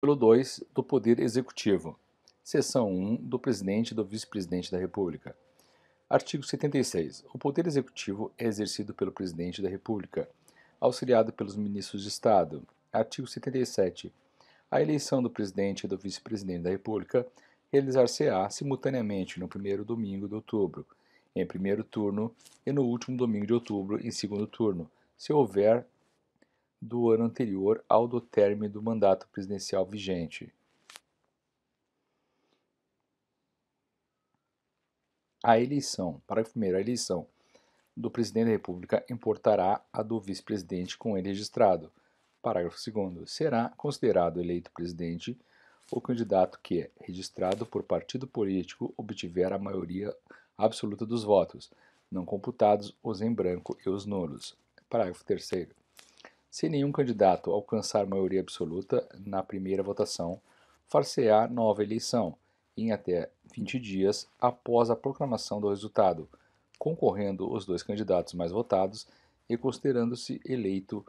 Pelo 2 do Poder Executivo. Seção 1 do Presidente e do Vice-Presidente da República. Artigo 76. O Poder Executivo é exercido pelo Presidente da República, auxiliado pelos Ministros de Estado. Artigo 77. A eleição do Presidente e do Vice-Presidente da República realizar-se-á simultaneamente no primeiro domingo de outubro, em primeiro turno, e no último domingo de outubro, em segundo turno, se houver do ano anterior ao do término do mandato presidencial vigente. A eleição, parágrafo 1 a eleição do presidente da República importará a do vice-presidente com ele registrado. Parágrafo 2 será considerado eleito presidente o candidato que, registrado por partido político, obtiver a maioria absoluta dos votos, não computados os em branco e os nulos. Parágrafo 3 se nenhum candidato alcançar maioria absoluta na primeira votação, far-se-á nova eleição, em até 20 dias após a proclamação do resultado, concorrendo os dois candidatos mais votados e considerando-se eleito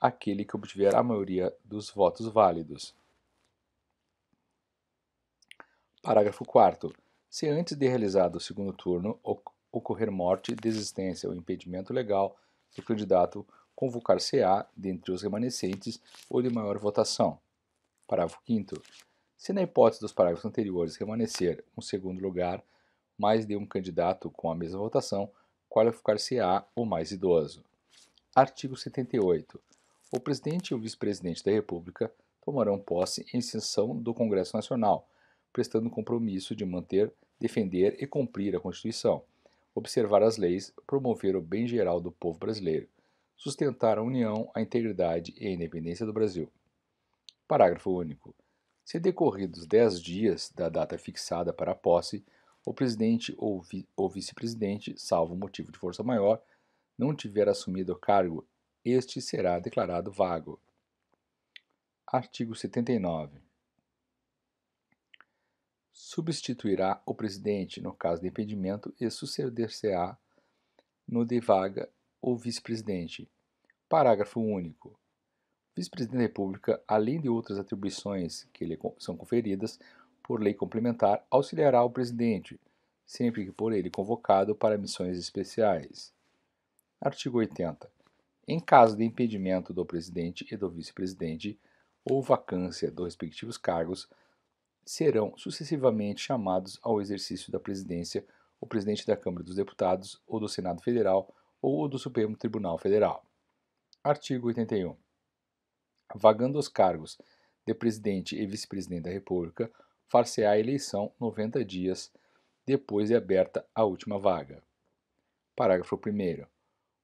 aquele que obtiver a maioria dos votos válidos. Parágrafo 4. Se antes de realizado o segundo turno ocorrer morte, desistência ou impedimento legal do candidato, convocar-se-á, dentre os remanescentes, o de maior votação. Parágrafo 5. Se na hipótese dos parágrafos anteriores remanescer, um segundo lugar, mais de um candidato com a mesma votação, qualificar-se-á o mais idoso. Artigo 78. O presidente e o vice-presidente da República tomarão posse em sessão do Congresso Nacional, prestando compromisso de manter, defender e cumprir a Constituição, observar as leis, promover o bem geral do povo brasileiro, sustentar a União, a integridade e a independência do Brasil. Parágrafo único. Se decorridos dez dias da data fixada para a posse, o presidente ou, vi ou vice-presidente, salvo motivo de força maior, não tiver assumido o cargo, este será declarado vago. Artigo 79. Substituirá o presidente no caso de impedimento e suceder-se-á no de vaga ou vice-presidente. Parágrafo único. O vice-presidente da República, além de outras atribuições que lhe são conferidas por lei complementar, auxiliará o presidente, sempre que por ele convocado para missões especiais. Artigo 80. Em caso de impedimento do presidente e do vice-presidente ou vacância dos respectivos cargos, serão sucessivamente chamados ao exercício da presidência o presidente da Câmara dos Deputados ou do Senado Federal ou do Supremo Tribunal Federal. Artigo 81. Vagando os cargos de presidente e vice-presidente da República, far-se-á a eleição 90 dias depois de aberta a última vaga. Parágrafo 1.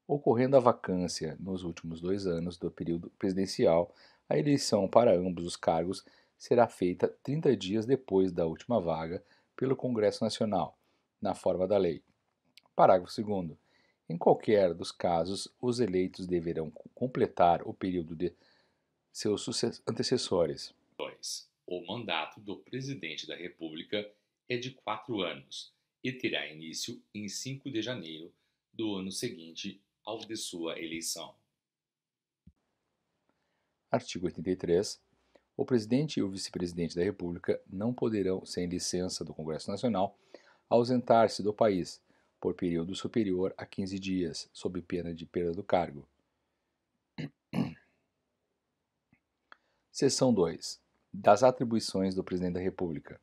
Ocorrendo a vacância nos últimos dois anos do período presidencial, a eleição para ambos os cargos será feita 30 dias depois da última vaga pelo Congresso Nacional, na forma da lei. Parágrafo 2. Em qualquer dos casos, os eleitos deverão completar o período de seus antecessores. 2. O mandato do presidente da República é de quatro anos e terá início em 5 de janeiro do ano seguinte ao de sua eleição. Artigo 83. O presidente e o vice-presidente da República não poderão, sem licença do Congresso Nacional, ausentar-se do país por período superior a 15 dias, sob pena de perda do cargo. Seção 2. Das atribuições do Presidente da República.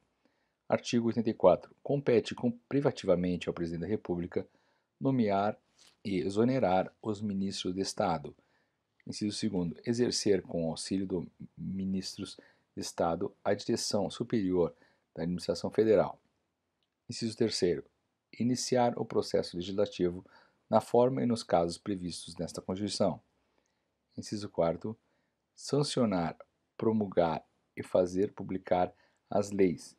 Artigo 84. Compete privativamente ao Presidente da República nomear e exonerar os ministros de Estado. Inciso 2. Exercer com auxílio dos ministros de Estado a direção superior da administração federal. Inciso 3 iniciar o processo legislativo na forma e nos casos previstos nesta Constituição. Inciso 4. Sancionar, promulgar e fazer publicar as leis,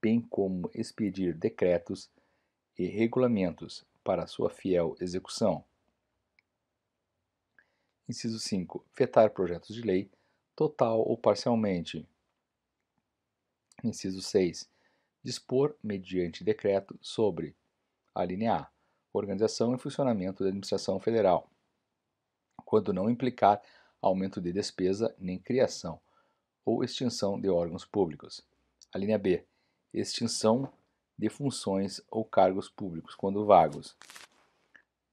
bem como expedir decretos e regulamentos para sua fiel execução. Inciso 5. Vetar projetos de lei, total ou parcialmente. Inciso 6. Dispor, mediante decreto, sobre a linha A. Organização e funcionamento da administração federal. Quando não implicar aumento de despesa nem criação ou extinção de órgãos públicos. A linha B. Extinção de funções ou cargos públicos quando vagos.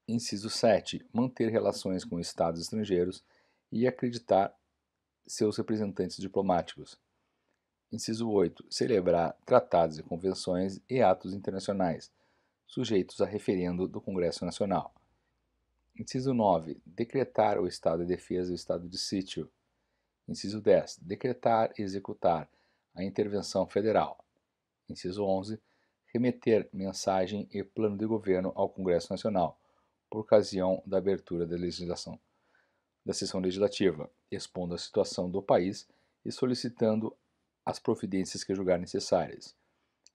Inciso 7. Manter relações com estados estrangeiros e acreditar seus representantes diplomáticos. Inciso 8. Celebrar tratados e convenções e atos internacionais, sujeitos a referendo do Congresso Nacional. Inciso 9. Decretar o estado de defesa e o estado de sítio. Inciso 10. Decretar e executar a intervenção federal. Inciso 11. Remeter mensagem e plano de governo ao Congresso Nacional, por ocasião da abertura da legislação da sessão legislativa, expondo a situação do país e solicitando as providências que julgar necessárias.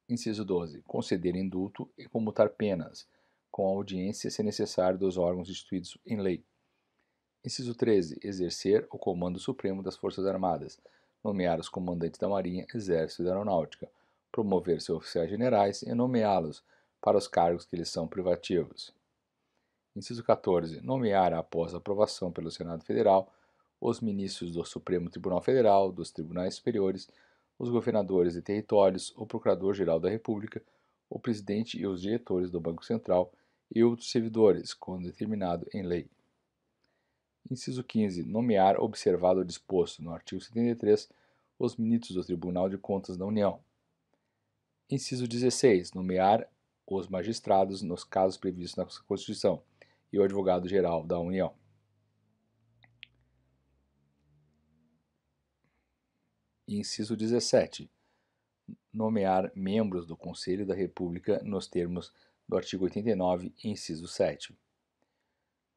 Inciso 12. Conceder indulto e comutar penas, com audiência, se necessário, dos órgãos instituídos em lei. Inciso 13. Exercer o comando supremo das Forças Armadas, nomear os comandantes da Marinha, Exército e da Aeronáutica, promover seus oficiais generais e nomeá-los para os cargos que lhes são privativos. Inciso 14. Nomear, após aprovação pelo Senado Federal, os ministros do Supremo Tribunal Federal, dos Tribunais Superiores os governadores de territórios, o Procurador-Geral da República, o presidente e os diretores do Banco Central e outros servidores, quando determinado em lei. Inciso 15. Nomear, observado o disposto no artigo 73, os ministros do Tribunal de Contas da União. Inciso 16. Nomear os magistrados nos casos previstos na Constituição e o advogado-geral da União. Inciso 17. Nomear membros do Conselho da República nos termos do artigo 89, inciso 7.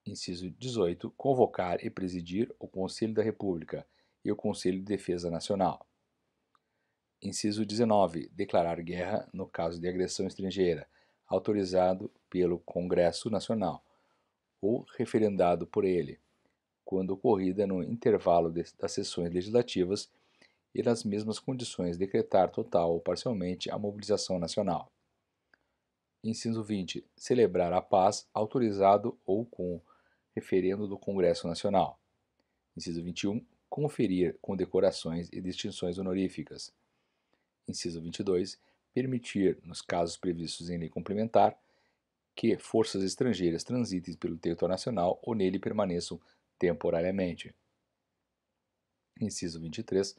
Inciso 18. Convocar e presidir o Conselho da República e o Conselho de Defesa Nacional. Inciso 19. Declarar guerra no caso de agressão estrangeira, autorizado pelo Congresso Nacional ou referendado por ele, quando ocorrida no intervalo das sessões legislativas e nas mesmas condições decretar total ou parcialmente a mobilização nacional. Inciso 20. Celebrar a paz autorizado ou com referendo do Congresso Nacional. Inciso 21. Conferir condecorações e distinções honoríficas. Inciso 22. Permitir, nos casos previstos em lei complementar, que forças estrangeiras transitem pelo território nacional ou nele permaneçam temporariamente. Inciso 23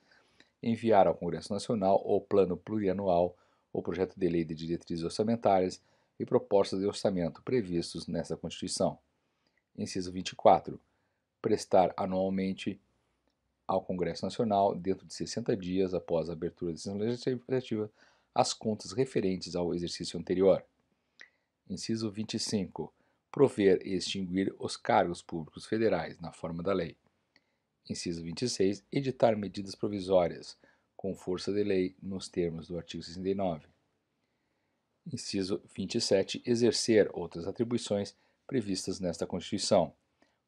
enviar ao Congresso Nacional o Plano Plurianual, o projeto de lei de diretrizes orçamentárias e propostas de orçamento previstos nesta Constituição. Inciso 24. Prestar anualmente ao Congresso Nacional, dentro de 60 dias após a abertura da sessão legislativa, as contas referentes ao exercício anterior. Inciso 25. Prover e extinguir os cargos públicos federais, na forma da lei inciso 26, editar medidas provisórias com força de lei nos termos do artigo 69. Inciso 27, exercer outras atribuições previstas nesta Constituição.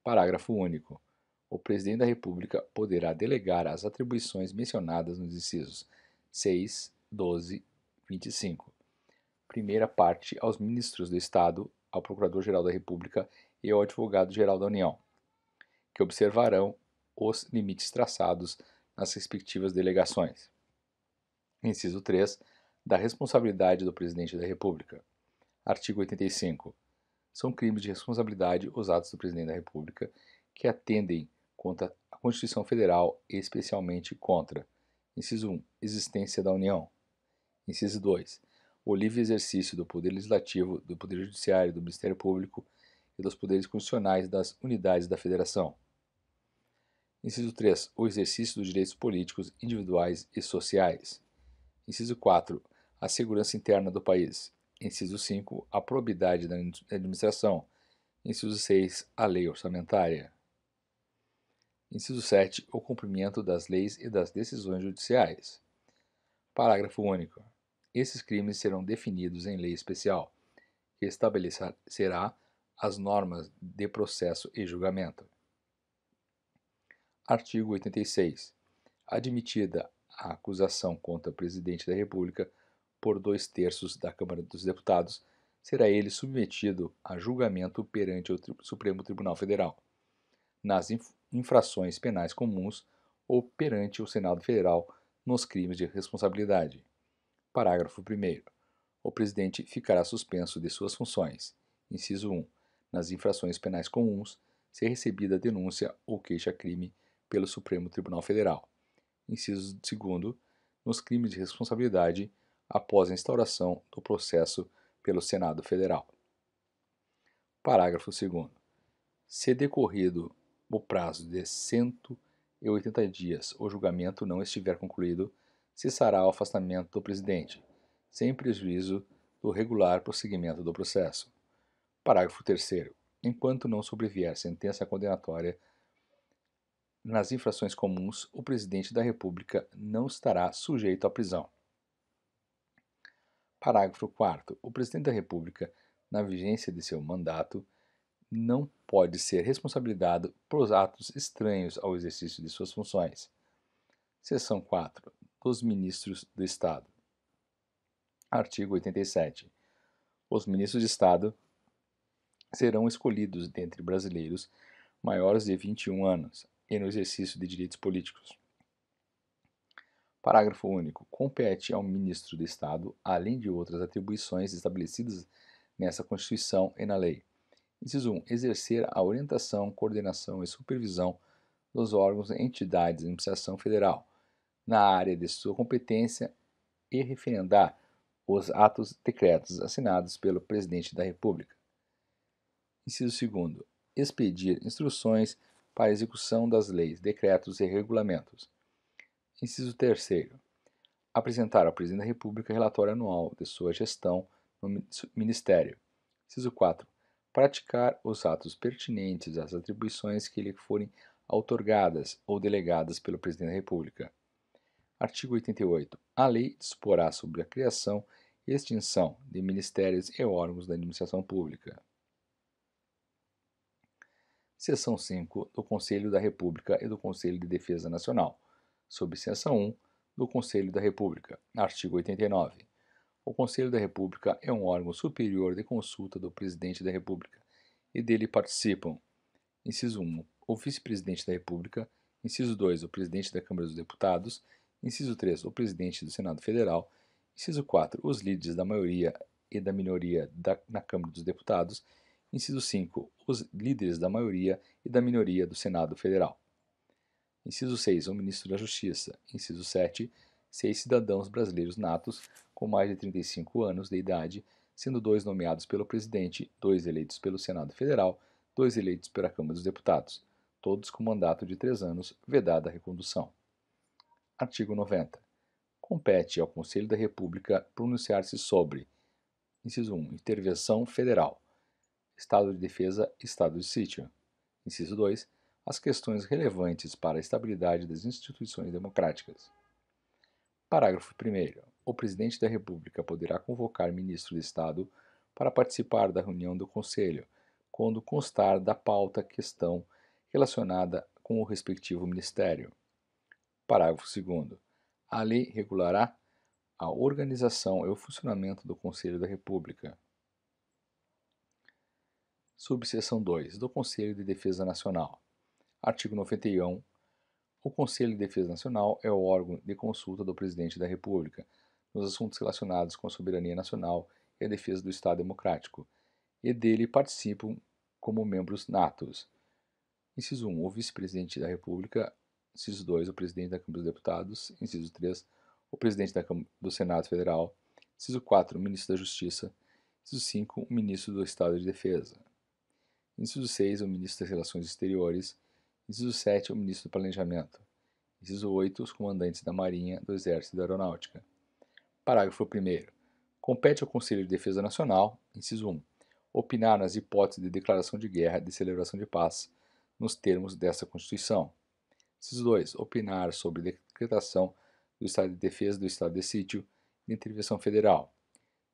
Parágrafo único. O Presidente da República poderá delegar as atribuições mencionadas nos incisos 6, 12, 25. Primeira parte aos ministros do Estado, ao Procurador-Geral da República e ao Advogado-Geral da União, que observarão os limites traçados nas respectivas delegações. Inciso 3. Da responsabilidade do Presidente da República. Artigo 85. São crimes de responsabilidade os atos do Presidente da República que atendem contra a Constituição Federal, e especialmente contra: inciso 1. Existência da União. Inciso 2. O livre exercício do Poder Legislativo, do Poder Judiciário, do Ministério Público e dos poderes constitucionais das unidades da Federação. Inciso 3. O exercício dos direitos políticos, individuais e sociais. Inciso 4. A segurança interna do país. Inciso 5. A probidade da administração. Inciso 6. A lei orçamentária. Inciso 7. O cumprimento das leis e das decisões judiciais. Parágrafo único. Esses crimes serão definidos em lei especial, que estabelecerá as normas de processo e julgamento. Artigo 86. Admitida a acusação contra o presidente da República por dois terços da Câmara dos Deputados, será ele submetido a julgamento perante o Supremo Tribunal Federal, nas infrações penais comuns ou perante o Senado Federal nos crimes de responsabilidade. Parágrafo 1. O presidente ficará suspenso de suas funções. Inciso 1. Nas infrações penais comuns, se recebida denúncia ou queixa-crime pelo Supremo Tribunal Federal. Inciso segundo, nos crimes de responsabilidade após a instauração do processo pelo Senado Federal. Parágrafo 2. Se decorrido o prazo de 180 dias o julgamento não estiver concluído, cessará o afastamento do presidente, sem prejuízo do regular prosseguimento do processo. Parágrafo 3. Enquanto não sobrevier sentença condenatória nas infrações comuns, o presidente da República não estará sujeito à prisão. Parágrafo 4. O presidente da República, na vigência de seu mandato, não pode ser responsabilizado por atos estranhos ao exercício de suas funções. Seção 4. Dos ministros do Estado. Artigo 87. Os ministros de Estado serão escolhidos dentre brasileiros maiores de 21 anos, e no exercício de direitos políticos. Parágrafo único. Compete ao Ministro do Estado, além de outras atribuições estabelecidas nessa Constituição e na lei. Inciso 1. Exercer a orientação, coordenação e supervisão dos órgãos e entidades da administração federal, na área de sua competência, e referendar os atos decretos assinados pelo Presidente da República. Inciso 2. Expedir instruções para a execução das leis, decretos e regulamentos. Inciso 3. Apresentar ao Presidente da República relatório anual de sua gestão no Ministério. Inciso 4. Praticar os atos pertinentes às atribuições que lhe forem outorgadas ou delegadas pelo Presidente da República. Artigo 88. A lei disporá sobre a criação e extinção de ministérios e órgãos da administração pública seção 5 do Conselho da República e do Conselho de Defesa Nacional, subseção 1 do Conselho da República, artigo 89. O Conselho da República é um órgão superior de consulta do Presidente da República e dele participam: inciso 1, o Vice-presidente da República, inciso 2, o Presidente da Câmara dos Deputados, inciso 3, o Presidente do Senado Federal, inciso 4, os líderes da maioria e da minoria da, na Câmara dos Deputados, Inciso 5. Os líderes da maioria e da minoria do Senado Federal. Inciso 6. O ministro da Justiça. Inciso 7. Seis cidadãos brasileiros natos com mais de 35 anos de idade, sendo dois nomeados pelo presidente, dois eleitos pelo Senado Federal, dois eleitos pela Câmara dos Deputados, todos com mandato de três anos, vedada a recondução. Artigo 90. Compete ao Conselho da República pronunciar-se sobre: Inciso 1. Intervenção federal estado de defesa, estado de sítio. Inciso 2. As questões relevantes para a estabilidade das instituições democráticas. Parágrafo 1. O Presidente da República poderá convocar ministro de Estado para participar da reunião do Conselho, quando constar da pauta questão relacionada com o respectivo ministério. Parágrafo 2. A lei regulará a organização e o funcionamento do Conselho da República subseção 2, do Conselho de Defesa Nacional. Artigo 91. O Conselho de Defesa Nacional é o órgão de consulta do Presidente da República nos assuntos relacionados com a soberania nacional e a defesa do Estado Democrático, e dele participam como membros natos. Inciso 1. O vice-presidente da República. Inciso 2. O presidente da Câmara dos Deputados. Inciso 3. O presidente Câmara, do Senado Federal. Inciso 4. O ministro da Justiça. Inciso 5. O ministro do Estado de Defesa. Inciso 6, o ministro das Relações Exteriores. Inciso 7, o ministro do Planejamento. Inciso 8, os comandantes da Marinha, do Exército e da Aeronáutica. Parágrafo 1. Compete ao Conselho de Defesa Nacional, inciso 1, opinar nas hipóteses de declaração de guerra e de celebração de paz, nos termos desta Constituição. Inciso 2, opinar sobre decretação do estado de defesa do estado de sítio e intervenção federal.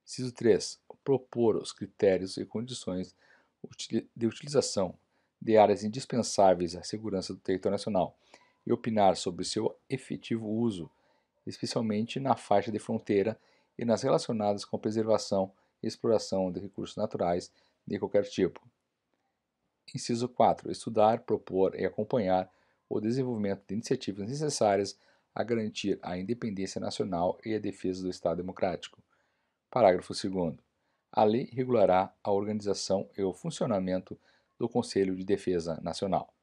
Inciso 3, propor os critérios e condições de utilização de áreas indispensáveis à segurança do território nacional e opinar sobre seu efetivo uso, especialmente na faixa de fronteira e nas relacionadas com a preservação e exploração de recursos naturais de qualquer tipo. Inciso 4. Estudar, propor e acompanhar o desenvolvimento de iniciativas necessárias a garantir a independência nacional e a defesa do Estado democrático. Parágrafo 2 a lei regulará a organização e o funcionamento do Conselho de Defesa Nacional.